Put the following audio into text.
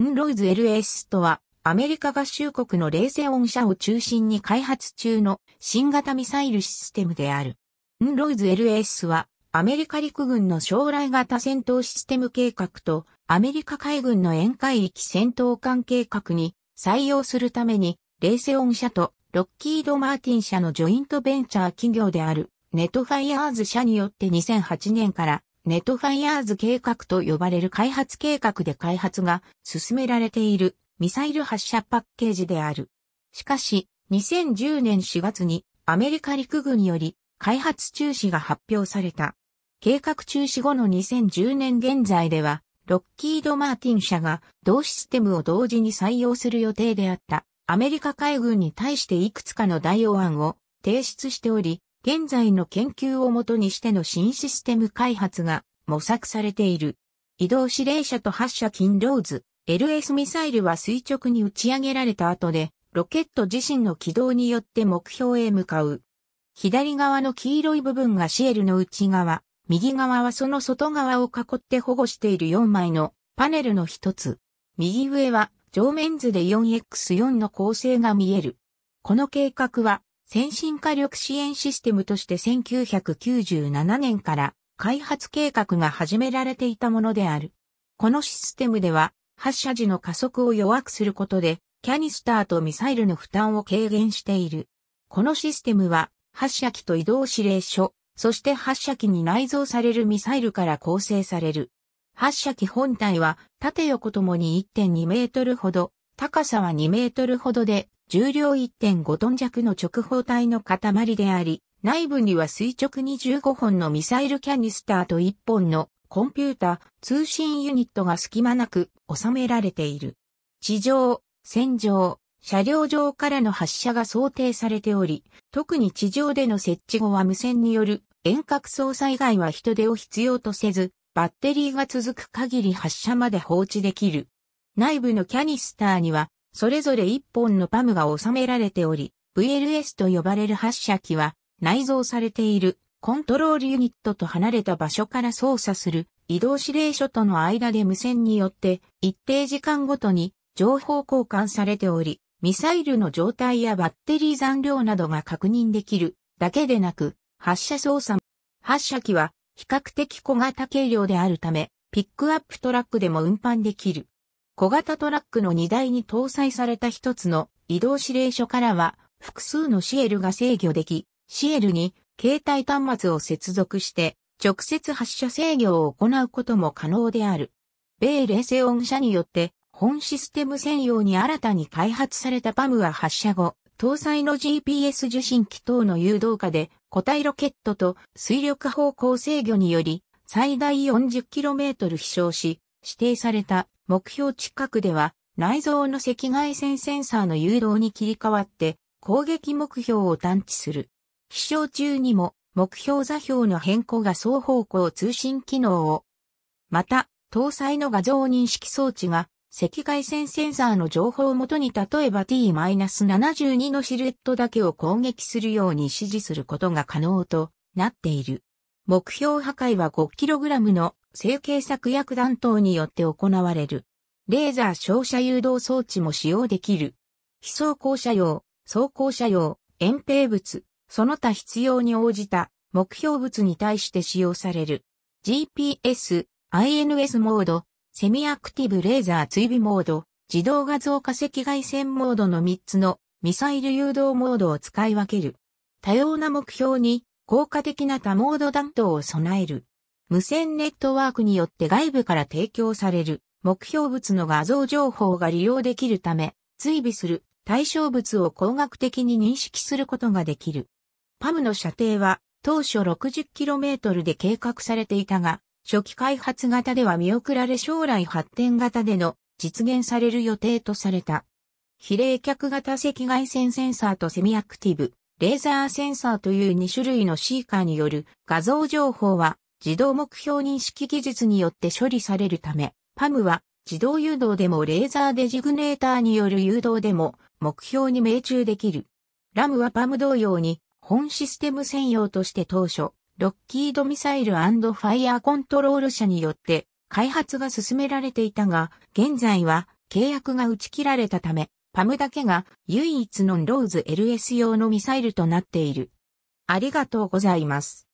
ンロイズ LS とは、アメリカ合衆国の冷オ音社を中心に開発中の新型ミサイルシステムである。ンロイズ LS は、アメリカ陸軍の将来型戦闘システム計画と、アメリカ海軍の沿海域戦闘艦計画に採用するために、冷オ音社とロッキード・マーティン社のジョイントベンチャー企業である、ネットファイヤーズ社によって2008年からネットファイヤーズ計画と呼ばれる開発計画で開発が進められているミサイル発射パッケージである。しかし、2010年4月にアメリカ陸軍により開発中止が発表された。計画中止後の2010年現在では、ロッキード・マーティン社が同システムを同時に採用する予定であったアメリカ海軍に対していくつかの代用案を提出しており、現在の研究をもとにしての新システム開発が模索されている。移動指令車と発射金ローズ、LS ミサイルは垂直に打ち上げられた後で、ロケット自身の軌道によって目標へ向かう。左側の黄色い部分がシエルの内側、右側はその外側を囲って保護している4枚のパネルの一つ。右上は上面図で 4x4 の構成が見える。この計画は先進火力支援システムとして1997年から開発計画が始められていたものである。このシステムでは発射時の加速を弱くすることでキャニスターとミサイルの負担を軽減している。このシステムは発射機と移動指令所、そして発射機に内蔵されるミサイルから構成される。発射機本体は縦横ともに1.2メートルほど、高さは2メートルほどで重量1.5トン弱の直方体の塊であり、内部には垂直に15本のミサイルキャニスターと1本のコンピュータ通信ユニットが隙間なく収められている。地上、戦場、車両上からの発射が想定されており、特に地上での設置後は無線による遠隔操作以外は人手を必要とせず、バッテリーが続く限り発射まで放置できる。内部のキャニスターにはそれぞれ1本のパムが収められており、VLS と呼ばれる発射機は内蔵されているコントロールユニットと離れた場所から操作する移動指令所との間で無線によって一定時間ごとに情報交換されており、ミサイルの状態やバッテリー残量などが確認できるだけでなく、発射操作、発射機は比較的小型軽量であるため、ピックアップトラックでも運搬できる。小型トラックの荷台に搭載された一つの移動指令所からは複数のシエルが制御でき、シエルに携帯端末を接続して直接発射制御を行うことも可能である。米レセオン社によって本システム専用に新たに開発されたパムは発射後、搭載の GPS 受信機等の誘導下で固体ロケットと水力方向制御により最大 40km 飛翔し、指定された目標近くでは内蔵の赤外線センサーの誘導に切り替わって攻撃目標を探知する。飛翔中にも目標座標の変更が双方向通信機能を。また、搭載の画像認識装置が赤外線センサーの情報をもとに例えば T-72 のシルエットだけを攻撃するように指示することが可能となっている。目標破壊は 5kg の成形策薬弾頭によって行われる。レーザー照射誘導装置も使用できる。非装甲車用、装甲車用、遠平物、その他必要に応じた目標物に対して使用される。GPS、INS モード、セミアクティブレーザー追尾モード、自動画像化石外線モードの3つのミサイル誘導モードを使い分ける。多様な目標に効果的な多モード弾頭を備える。無線ネットワークによって外部から提供される目標物の画像情報が利用できるため、追尾する対象物を工学的に認識することができる。PAM の射程は当初 60km で計画されていたが、初期開発型では見送られ将来発展型での実現される予定とされた。非冷却型赤外線センサーとセミアクティブ、レーザーセンサーという2種類のシーカーによる画像情報は自動目標認識技術によって処理されるため、パムは自動誘導でもレーザーデジグネーターによる誘導でも目標に命中できる。ラムはパム同様に本システム専用として当初、ロッキードミサイルファイアーコントロール社によって開発が進められていたが、現在は契約が打ち切られたため、パムだけが唯一のローズ LS 用のミサイルとなっている。ありがとうございます。